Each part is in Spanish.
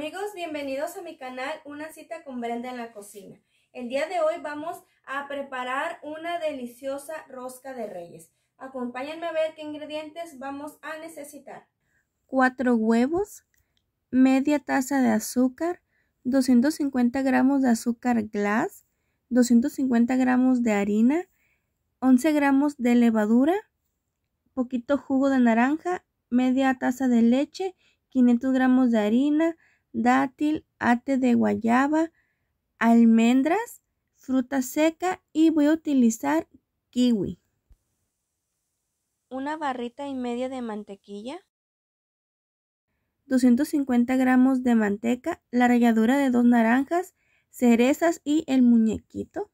Amigos, bienvenidos a mi canal Una cita con Brenda en la cocina. El día de hoy vamos a preparar una deliciosa rosca de reyes. Acompáñenme a ver qué ingredientes vamos a necesitar. 4 huevos, media taza de azúcar, 250 gramos de azúcar glass, 250 gramos de harina, 11 gramos de levadura, poquito jugo de naranja, media taza de leche, 500 gramos de harina, dátil, ate de guayaba, almendras, fruta seca y voy a utilizar kiwi. Una barrita y media de mantequilla. 250 gramos de manteca, la ralladura de dos naranjas, cerezas y el muñequito.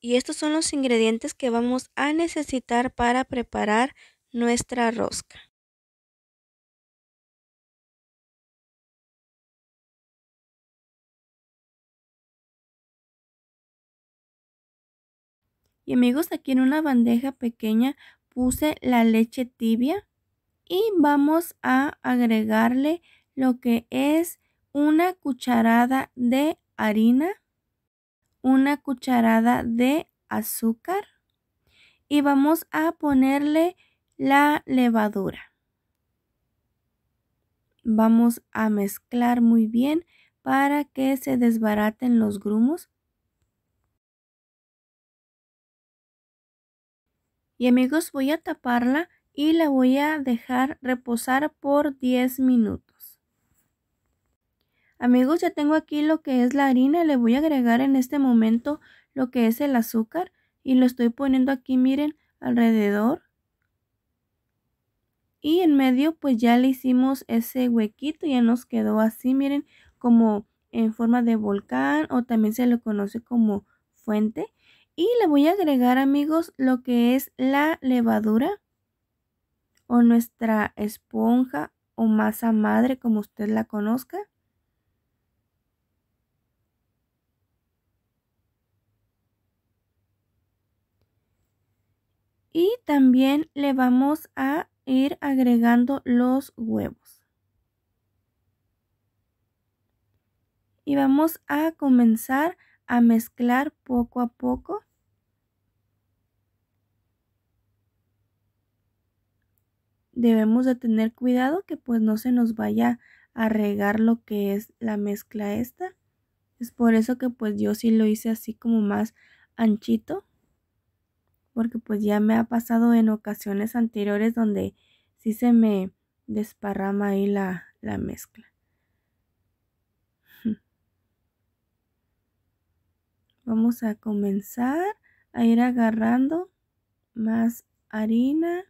Y estos son los ingredientes que vamos a necesitar para preparar nuestra rosca. Y amigos, aquí en una bandeja pequeña puse la leche tibia y vamos a agregarle lo que es una cucharada de harina, una cucharada de azúcar y vamos a ponerle la levadura. Vamos a mezclar muy bien para que se desbaraten los grumos Y amigos, voy a taparla y la voy a dejar reposar por 10 minutos. Amigos, ya tengo aquí lo que es la harina. Le voy a agregar en este momento lo que es el azúcar. Y lo estoy poniendo aquí, miren, alrededor. Y en medio pues ya le hicimos ese huequito. Ya nos quedó así, miren, como en forma de volcán o también se lo conoce como fuente. Y le voy a agregar, amigos, lo que es la levadura o nuestra esponja o masa madre, como usted la conozca. Y también le vamos a ir agregando los huevos. Y vamos a comenzar a mezclar poco a poco. Debemos de tener cuidado que pues no se nos vaya a regar lo que es la mezcla esta. Es por eso que pues yo sí lo hice así como más anchito. Porque pues ya me ha pasado en ocasiones anteriores donde sí se me desparrama ahí la mezcla. Vamos a comenzar a ir agarrando más harina.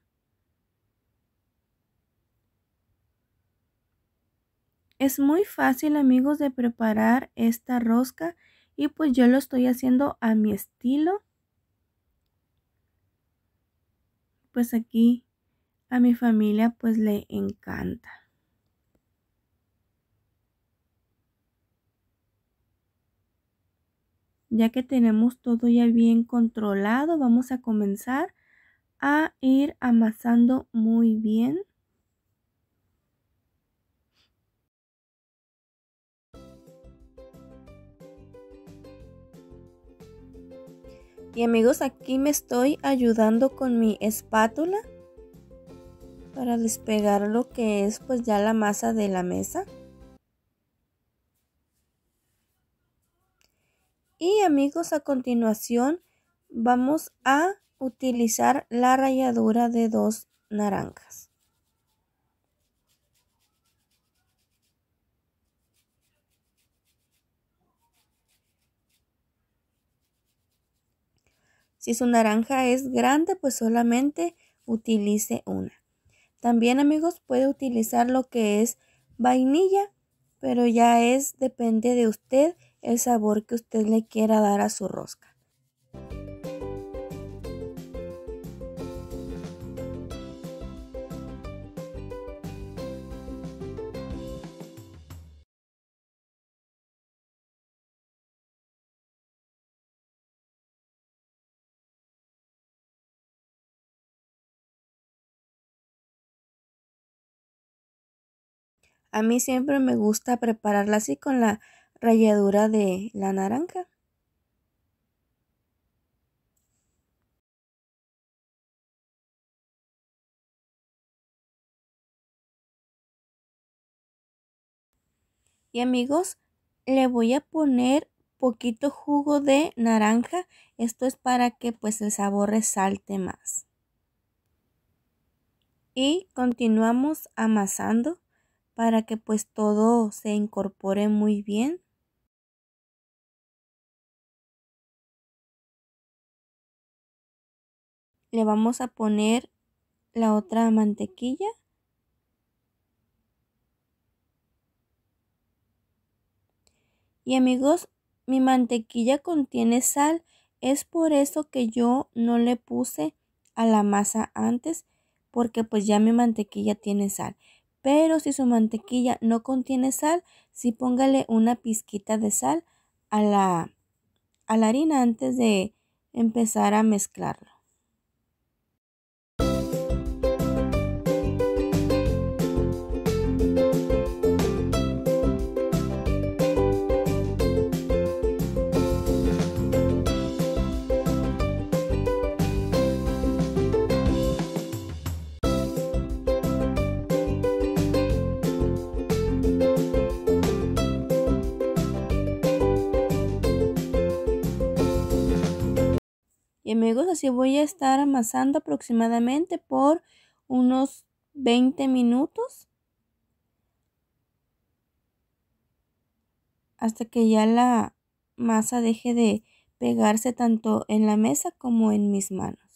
Es muy fácil amigos de preparar esta rosca y pues yo lo estoy haciendo a mi estilo. Pues aquí a mi familia pues le encanta. Ya que tenemos todo ya bien controlado, vamos a comenzar a ir amasando muy bien. Y amigos, aquí me estoy ayudando con mi espátula para despegar lo que es pues ya la masa de la mesa. Y amigos, a continuación vamos a utilizar la ralladura de dos naranjas. Si su naranja es grande, pues solamente utilice una. También amigos puede utilizar lo que es vainilla, pero ya es, depende de usted el sabor que usted le quiera dar a su rosca. A mí siempre me gusta prepararla así con la ralladura de la naranja. Y amigos, le voy a poner poquito jugo de naranja. Esto es para que pues el sabor resalte más. Y continuamos amasando para que pues todo se incorpore muy bien. le vamos a poner la otra mantequilla. Y amigos, mi mantequilla contiene sal. Es por eso que yo no le puse a la masa antes, porque pues ya mi mantequilla tiene sal. Pero si su mantequilla no contiene sal, sí póngale una pizquita de sal a la, a la harina antes de empezar a mezclarla. Amigos, Así voy a estar amasando aproximadamente por unos 20 minutos. Hasta que ya la masa deje de pegarse tanto en la mesa como en mis manos.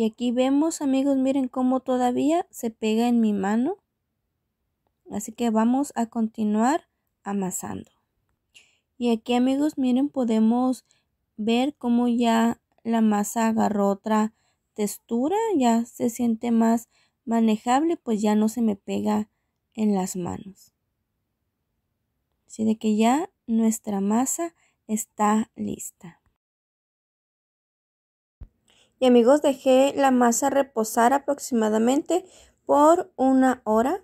Y aquí vemos amigos, miren cómo todavía se pega en mi mano. Así que vamos a continuar amasando. Y aquí amigos, miren, podemos ver cómo ya la masa agarró otra textura, ya se siente más manejable, pues ya no se me pega en las manos. Así de que ya nuestra masa está lista y amigos dejé la masa reposar aproximadamente por una hora.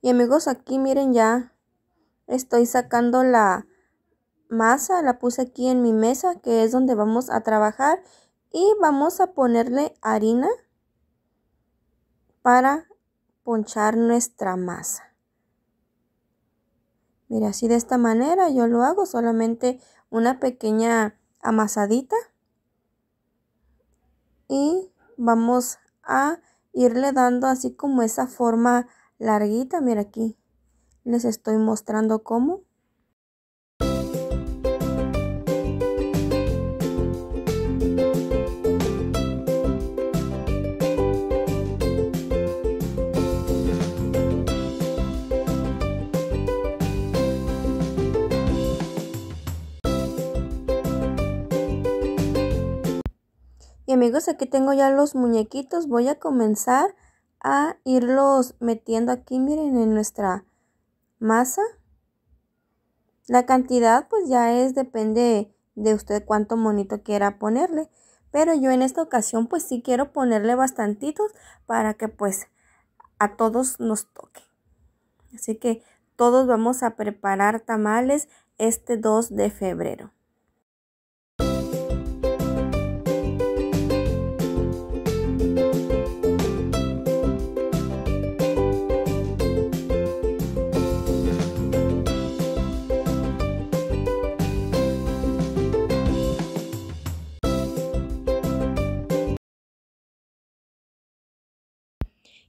Y amigos, aquí miren ya, estoy sacando la masa, la puse aquí en mi mesa, que es donde vamos a trabajar y vamos a ponerle harina para ponchar nuestra masa. Mira, así de esta manera yo lo hago, solamente una pequeña amasadita. Y vamos a irle dando así como esa forma larguita, mira aquí. Les estoy mostrando cómo. amigos, aquí tengo ya los muñequitos. Voy a comenzar a irlos metiendo aquí, miren, en nuestra masa. La cantidad pues ya es, depende de usted cuánto monito quiera ponerle. Pero yo en esta ocasión pues sí quiero ponerle bastantitos para que pues a todos nos toque. Así que todos vamos a preparar tamales este 2 de febrero.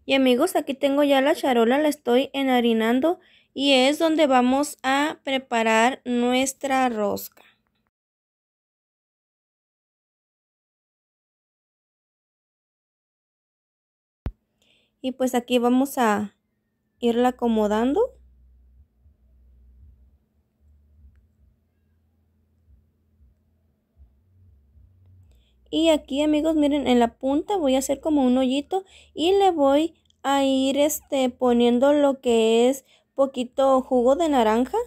Y amigos, aquí tengo ya la charola, la estoy enharinando y es donde vamos a preparar nuestra rosca. Y pues aquí vamos a irla acomodando. y aquí amigos miren en la punta voy a hacer como un hoyito y le voy a ir este poniendo lo que es poquito jugo de naranja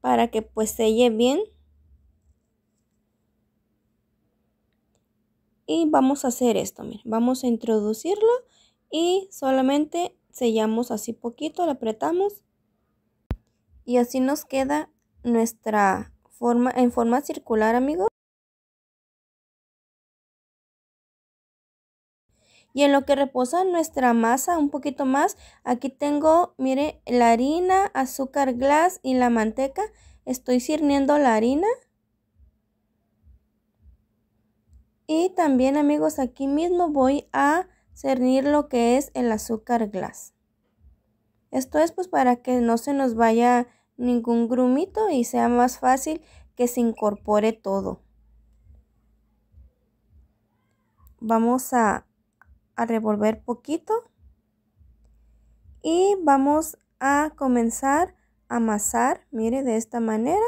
para que pues selle bien y vamos a hacer esto miren vamos a introducirlo y solamente sellamos así poquito lo apretamos y así nos queda nuestra forma en forma circular amigos Y en lo que reposa nuestra masa, un poquito más, aquí tengo, mire, la harina, azúcar glass y la manteca. Estoy sirviendo la harina. Y también amigos, aquí mismo voy a cernir lo que es el azúcar glass. Esto es pues para que no se nos vaya ningún grumito y sea más fácil que se incorpore todo. Vamos a a revolver poquito y vamos a comenzar a amasar, mire, de esta manera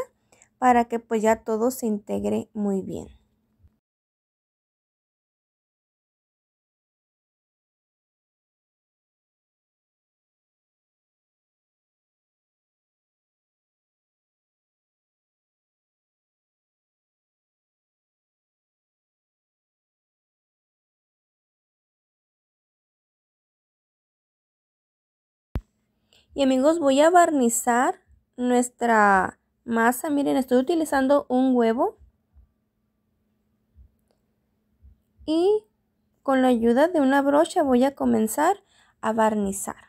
para que pues ya todo se integre muy bien. Y amigos, voy a barnizar nuestra masa. Miren, estoy utilizando un huevo. Y con la ayuda de una brocha voy a comenzar a barnizar.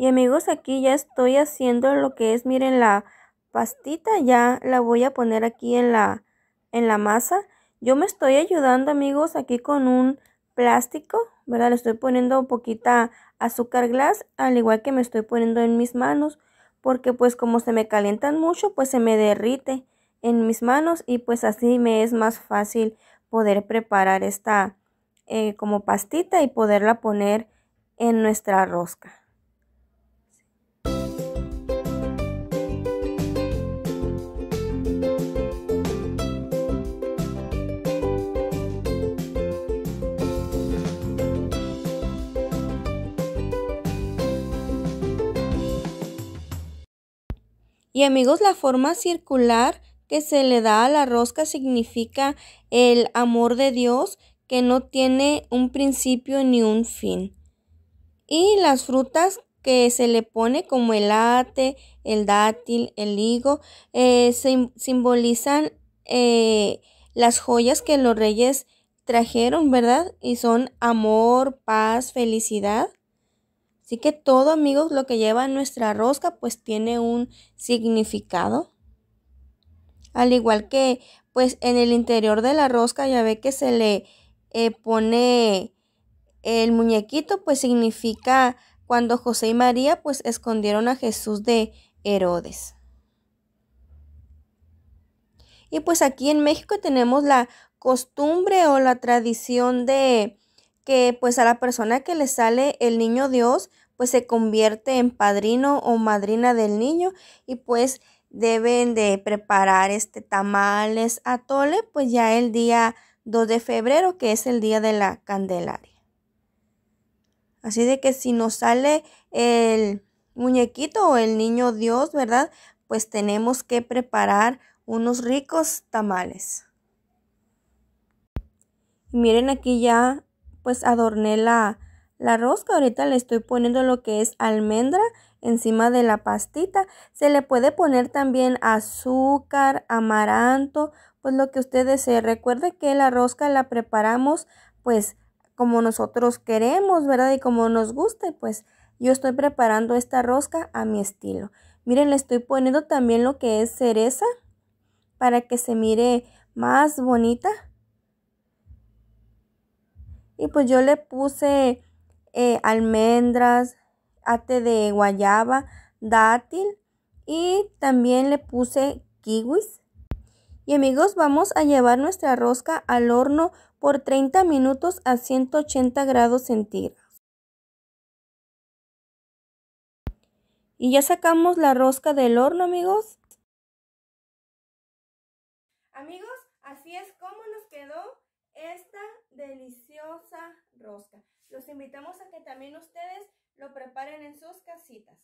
Y amigos, aquí ya estoy haciendo lo que es, miren, la pastita. Ya la voy a poner aquí en la, en la masa. Yo me estoy ayudando, amigos, aquí con un plástico, ¿verdad? Le estoy poniendo poquita azúcar glass, al igual que me estoy poniendo en mis manos. Porque pues como se me calientan mucho, pues se me derrite en mis manos. Y pues así me es más fácil poder preparar esta eh, como pastita y poderla poner en nuestra rosca. Y amigos, la forma circular que se le da a la rosca significa el amor de Dios que no tiene un principio ni un fin. Y las frutas que se le pone como el ate, el dátil, el higo, eh, simbolizan eh, las joyas que los reyes trajeron, ¿verdad? Y son amor, paz, felicidad. Así que todo, amigos, lo que lleva nuestra rosca pues tiene un significado. Al igual que pues en el interior de la rosca ya ve que se le eh, pone el muñequito pues significa cuando José y María pues escondieron a Jesús de Herodes. Y pues aquí en México tenemos la costumbre o la tradición de que pues a la persona que le sale el niño Dios, pues se convierte en padrino o madrina del niño y pues deben de preparar este tamales atole pues ya el día 2 de febrero que es el día de la Candelaria. Así de que si nos sale el muñequito o el niño Dios, ¿verdad? Pues tenemos que preparar unos ricos tamales. Miren aquí ya pues adorné la, la rosca. Ahorita le estoy poniendo lo que es almendra encima de la pastita. Se le puede poner también azúcar, amaranto, pues lo que usted desee. Recuerde que la rosca la preparamos pues como nosotros queremos, ¿verdad? Y como nos guste, pues yo estoy preparando esta rosca a mi estilo. Miren, le estoy poniendo también lo que es cereza para que se mire más bonita. Y pues yo le puse eh, almendras, ate de guayaba, dátil y también le puse kiwis. Y amigos, vamos a llevar nuestra rosca al horno por 30 minutos a 180 grados centígrados. Y ya sacamos la rosca del horno, amigos. Amigos, así es como nos quedó esta deliciosa rosca. Los invitamos a que también ustedes lo preparen en sus casitas.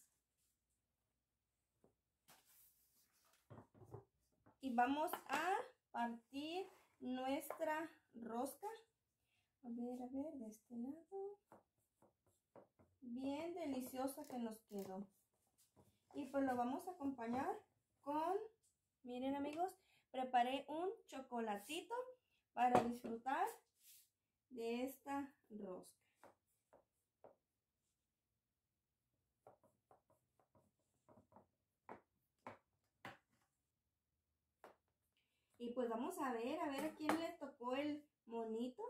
Y vamos a partir nuestra rosca. A ver, a ver, de este lado. Bien deliciosa que nos quedó. Y pues lo vamos a acompañar con, miren amigos, preparé un chocolatito para disfrutar de esta rosca. Y pues vamos a ver, a ver a quién le tocó el monito.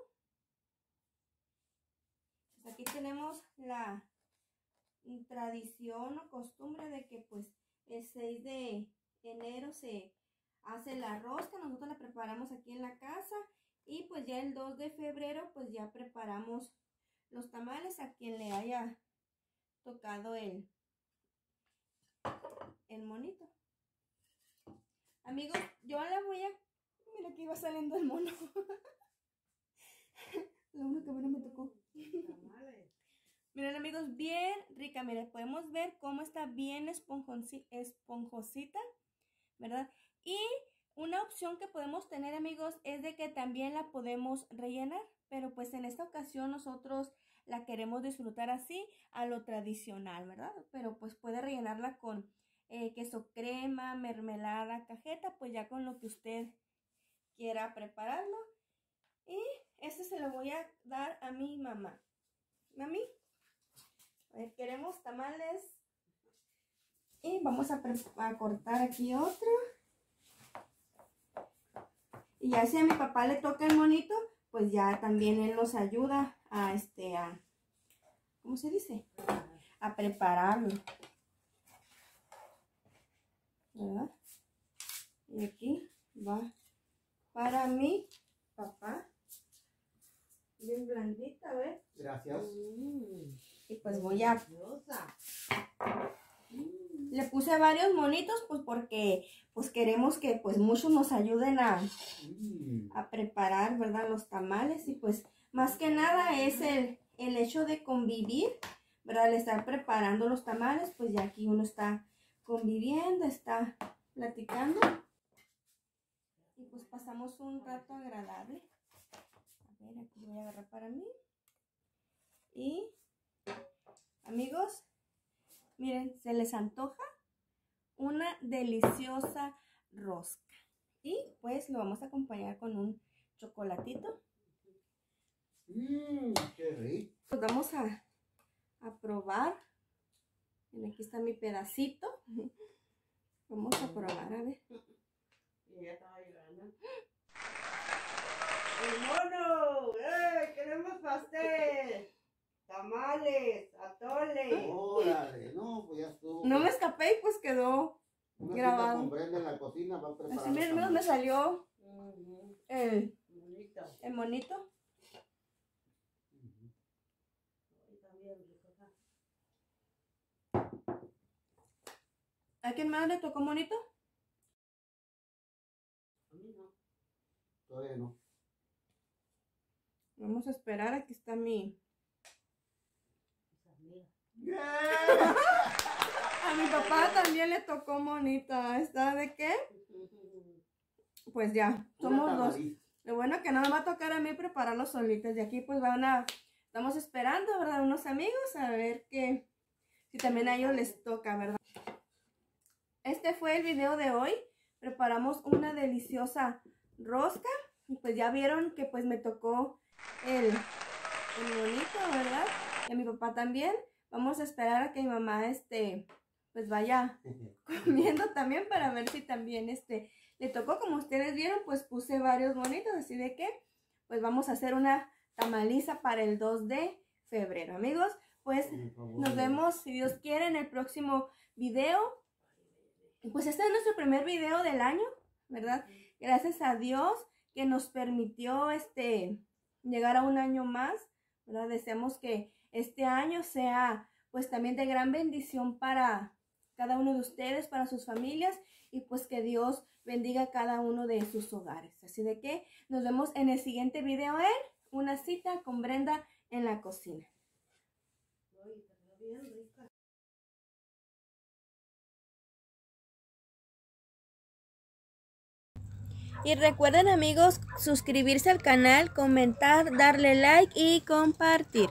Pues aquí tenemos la tradición o costumbre de que pues el 6 de enero se hace la rosca. Nosotros la preparamos aquí en la casa y pues ya el 2 de febrero, pues ya preparamos los tamales a quien le haya tocado el, el monito. Amigos, yo la voy a... Mira que iba saliendo el mono. la única que me tocó. Miren amigos, bien rica. Miren, podemos ver cómo está bien esponjosita, ¿verdad? Y una opción que podemos tener amigos es de que también la podemos rellenar, pero pues en esta ocasión nosotros la queremos disfrutar así a lo tradicional, ¿verdad? Pero pues puede rellenarla con eh, queso crema, mermelada, cajeta, pues ya con lo que usted quiera prepararlo. Y este se lo voy a dar a mi mamá. Mami, queremos tamales. Y vamos a, a cortar aquí otro. Y ya a mi papá le toca el monito, pues ya también él nos ayuda a este, a, ¿cómo se dice? A prepararlo. Y aquí va para mi papá. Bien blandita, ¿ves? Gracias. Mm. Y pues voy a... Le puse varios monitos, pues porque pues queremos que pues muchos nos ayuden a, preparar, ¿verdad? Los tamales y pues más que nada es el, el hecho de convivir, ¿verdad? El estar preparando los tamales, pues ya aquí uno está conviviendo, está platicando y pues pasamos un rato agradable. A ver, aquí voy a agarrar para mí. Y amigos, Miren, se les antoja una deliciosa rosca. Y pues lo vamos a acompañar con un chocolatito. Mmm, qué rico. Pues vamos a, probar. Miren, aquí está mi pedacito. Vamos a probar, a ver. Y ya estaba llorando. ¡El mono! ¡Eh! ¡Queremos pastel! ¡Tamales! ¡Atole! no me escapé y pues quedó grabado. Brenda en la cocina va a Así miren, menos me salió el, monito. ¿A quién más le tocó monito? A mí no. Todavía no. Vamos a esperar, aquí está mi... A mi papá también le tocó monita. ¿Está de qué? Pues ya, somos dos. Lo bueno que no me va a tocar a mí preparar los solitos De aquí pues van a... Estamos esperando, ¿verdad? Unos amigos a ver qué... Si también a ellos les toca, ¿verdad? Este fue el video de hoy. Preparamos una deliciosa rosca. pues ya vieron que pues me tocó el, el monito, ¿verdad? Y a mi papá también. Vamos a esperar a que mi mamá esté pues vaya comiendo también para ver si también este le tocó. Como ustedes vieron, pues puse varios bonitos, así de que pues vamos a hacer una tamaliza para el 2 de febrero, amigos. Pues nos vemos, si Dios quiere, en el próximo video. Pues este es nuestro primer video del año, ¿verdad? Gracias a Dios que nos permitió este llegar a un año más, ¿verdad? Deseamos que este año sea pues también de gran bendición para cada uno de ustedes, para sus familias y pues que Dios bendiga cada uno de sus hogares. Así de que nos vemos en el siguiente video en una cita con Brenda en la cocina. Y recuerden amigos suscribirse al canal, comentar, darle like y compartir.